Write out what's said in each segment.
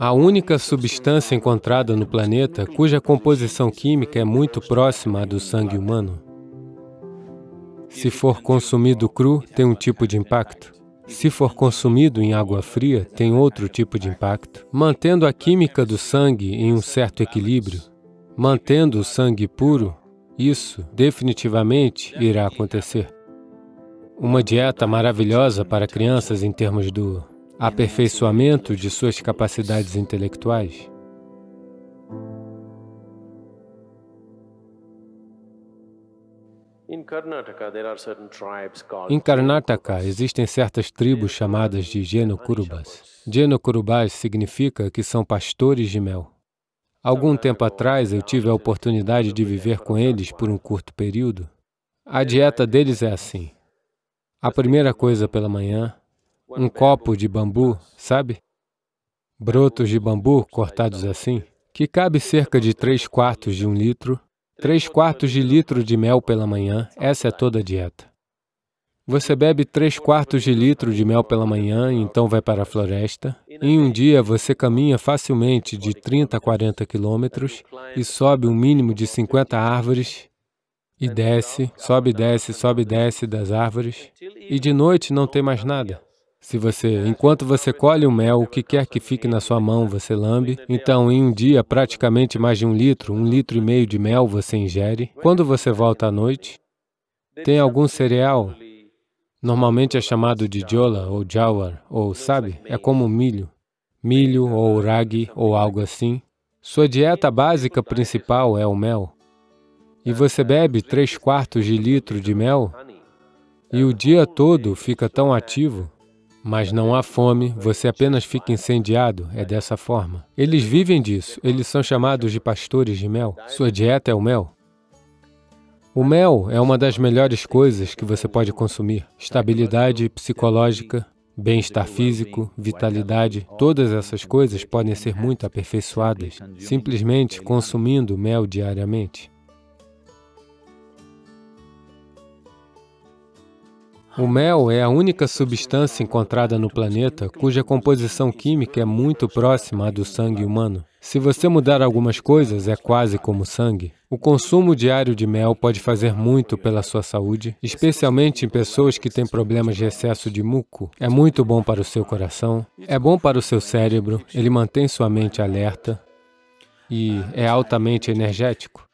A única substância encontrada no planeta cuja composição química é muito próxima à do sangue humano. Se for consumido cru, tem um tipo de impacto. Se for consumido em água fria, tem outro tipo de impacto. Mantendo a química do sangue em um certo equilíbrio, mantendo o sangue puro, isso definitivamente irá acontecer. Uma dieta maravilhosa para crianças em termos do aperfeiçoamento de suas capacidades intelectuais. Em Karnataka, existem certas tribos chamadas de Jenokurubas. Jenokurubas significa que são pastores de mel. Algum tempo atrás, eu tive a oportunidade de viver com eles por um curto período. A dieta deles é assim. A primeira coisa pela manhã, um copo de bambu, sabe? Brotos de bambu cortados assim, que cabe cerca de 3 quartos de um litro, 3 quartos de litro de mel pela manhã, essa é toda a dieta. Você bebe 3 quartos de litro de mel pela manhã, então vai para a floresta. Em um dia, você caminha facilmente de 30 a 40 quilômetros e sobe um mínimo de 50 árvores e é desce, sobe e desce, sobe e desce das árvores. E de noite não então tem mais nada. Se você, enquanto você colhe o mel, o que quer que fique na sua mão, você lambe. Então, em um dia, praticamente mais de um litro, um litro e meio de mel você ingere. Quando você volta à noite, tem algum cereal, normalmente é chamado de jola ou jawar, ou sabe, é como milho. Milho ou ragi ou algo assim. Sua dieta básica principal é o mel. E você bebe 3 quartos de litro de mel, e o dia todo fica tão ativo mas não há fome, você apenas fica incendiado, é dessa forma. Eles vivem disso, eles são chamados de pastores de mel. Sua dieta é o mel. O mel é uma das melhores coisas que você pode consumir. Estabilidade psicológica, bem-estar físico, vitalidade, todas essas coisas podem ser muito aperfeiçoadas simplesmente consumindo mel diariamente. O mel é a única substância encontrada no planeta cuja composição química é muito próxima à do sangue humano. Se você mudar algumas coisas, é quase como sangue. O consumo diário de mel pode fazer muito pela sua saúde, especialmente em pessoas que têm problemas de excesso de muco. É muito bom para o seu coração, é bom para o seu cérebro, ele mantém sua mente alerta e é altamente energético.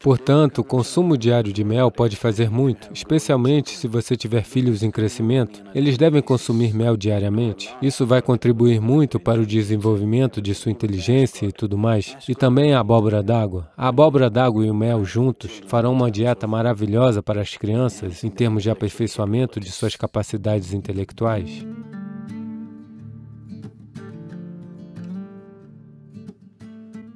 Portanto, o consumo diário de mel pode fazer muito, especialmente se você tiver filhos em crescimento. Eles devem consumir mel diariamente. Isso vai contribuir muito para o desenvolvimento de sua inteligência e tudo mais. E também a abóbora d'água. A abóbora d'água e o mel juntos farão uma dieta maravilhosa para as crianças em termos de aperfeiçoamento de suas capacidades intelectuais.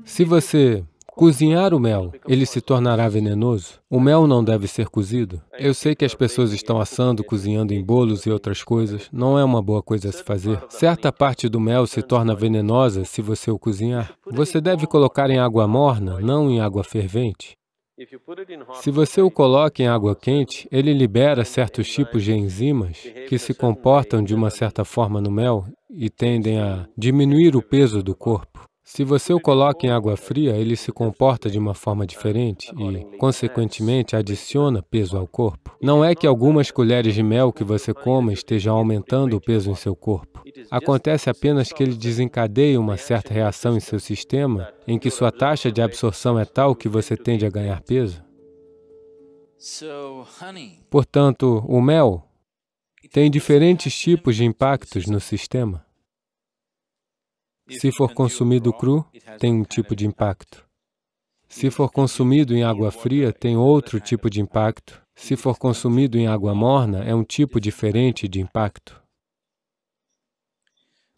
Se você Cozinhar o mel, ele se tornará venenoso? O mel não deve ser cozido? Eu sei que as pessoas estão assando, cozinhando em bolos e outras coisas. Não é uma boa coisa a se fazer. Certa parte do mel se torna venenosa se você o cozinhar. Você deve colocar em água morna, não em água fervente. Se você o coloca em água quente, ele libera certos tipos de enzimas que se comportam de uma certa forma no mel e tendem a diminuir o peso do corpo. Se você o coloca em água fria, ele se comporta de uma forma diferente e, consequentemente, adiciona peso ao corpo. Não é que algumas colheres de mel que você coma estejam aumentando o peso em seu corpo. Acontece apenas que ele desencadeia uma certa reação em seu sistema em que sua taxa de absorção é tal que você tende a ganhar peso. Portanto, o mel tem diferentes tipos de impactos no sistema. Se for consumido cru, tem um tipo de impacto. Se for consumido em água fria, tem outro tipo de impacto. Se for consumido em água morna, é um tipo diferente de impacto.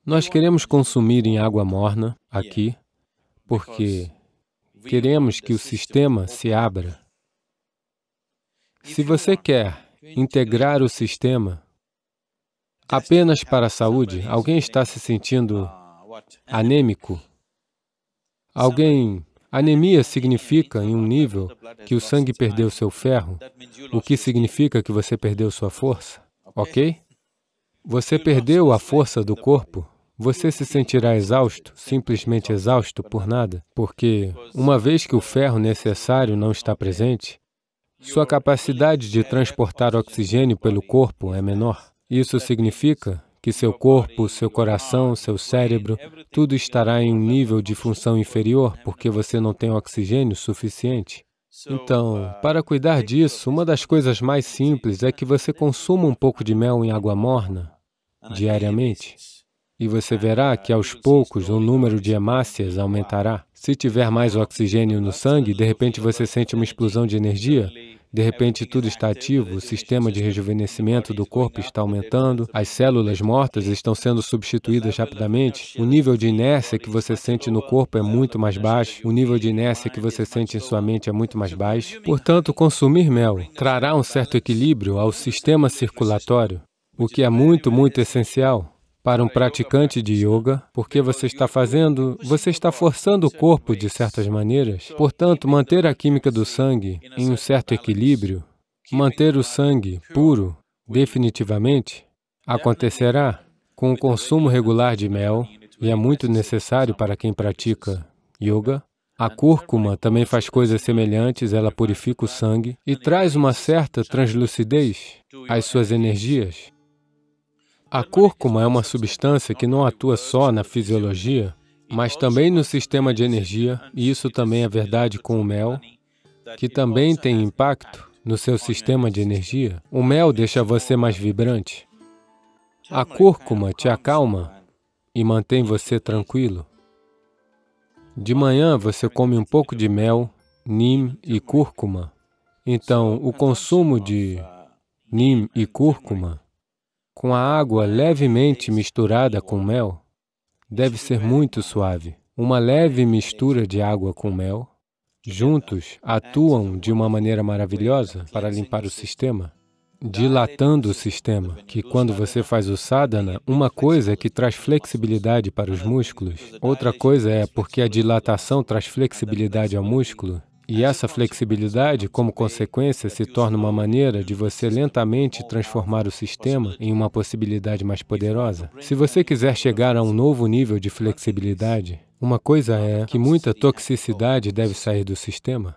Nós queremos consumir em água morna, aqui, porque queremos que o sistema se abra. Se você quer integrar o sistema apenas para a saúde, alguém está se sentindo anêmico. Alguém. Anemia significa, em um nível, que o sangue perdeu seu ferro, o que significa que você perdeu sua força, ok? Você perdeu a força do corpo, você se sentirá exausto, simplesmente exausto por nada, porque, uma vez que o ferro necessário não está presente, sua capacidade de transportar oxigênio pelo corpo é menor. Isso significa que seu corpo, seu coração, seu cérebro, tudo estará em um nível de função inferior porque você não tem oxigênio suficiente. Então, para cuidar disso, uma das coisas mais simples é que você consuma um pouco de mel em água morna diariamente. E você verá que aos poucos o número de hemácias aumentará. Se tiver mais oxigênio no sangue, de repente você sente uma explosão de energia de é repente, tudo está ativo, o sistema de rejuvenescimento do corpo está aumentando, as células mortas estão sendo substituídas rapidamente, o nível de inércia que você sente no corpo é muito mais baixo, o nível de inércia que você sente em sua mente é muito mais baixo. Portanto, consumir mel trará um certo equilíbrio ao sistema circulatório, o que é muito, muito essencial. Para um praticante de yoga, porque você está fazendo, você está forçando o corpo de certas maneiras. Então, Portanto, manter então, a assim, química do sangue em um certo equilíbrio, manter o sangue puro, definitivamente, é acontecerá com o consumo regular de mel, e é muito necessário para quem pratica yoga. A então, cúrcuma também faz coisas semelhantes, ela purifica o sangue e traz uma certa translucidez às suas energias. A cúrcuma é uma substância que não atua só na fisiologia, mas também no sistema de energia, e isso também é verdade com o mel, que também tem impacto no seu sistema de energia. O mel deixa você mais vibrante. A cúrcuma é, te acalma e mantém você tranquilo. De manhã você come um pouco de mel, nim e cúrcuma. Então, o consumo de nim e cúrcuma com a água levemente misturada com mel, deve ser muito suave. Uma leve mistura de água com mel, juntos atuam de uma maneira maravilhosa para limpar o sistema, dilatando o sistema, que quando você faz o sadhana, uma coisa é que traz flexibilidade para os músculos, outra coisa é porque a dilatação traz flexibilidade ao músculo, e essa flexibilidade, como consequência, se torna uma maneira de você lentamente transformar o sistema em uma possibilidade mais poderosa. Se você quiser chegar a um novo nível de flexibilidade, uma coisa é que muita toxicidade deve sair do sistema.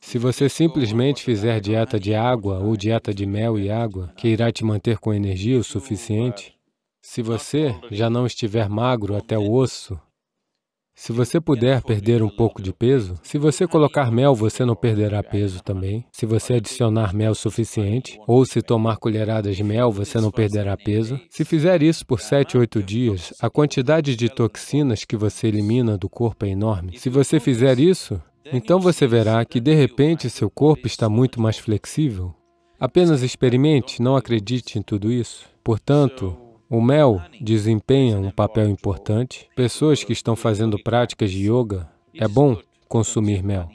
Se você simplesmente fizer dieta de água ou dieta de mel e água, que irá te manter com energia o suficiente, se você já não estiver magro até o osso, se você puder perder um pouco de peso, se você colocar mel, você não perderá peso também. Se você adicionar mel suficiente, ou se tomar colheradas de mel, você não perderá peso. Se fizer isso por 7, 8 dias, a quantidade de toxinas que você elimina do corpo é enorme. Se você fizer isso, então você verá que, de repente, seu corpo está muito mais flexível. Apenas experimente, não acredite em tudo isso. Portanto, o mel desempenha um papel importante. Pessoas que estão fazendo práticas de yoga, é bom consumir mel.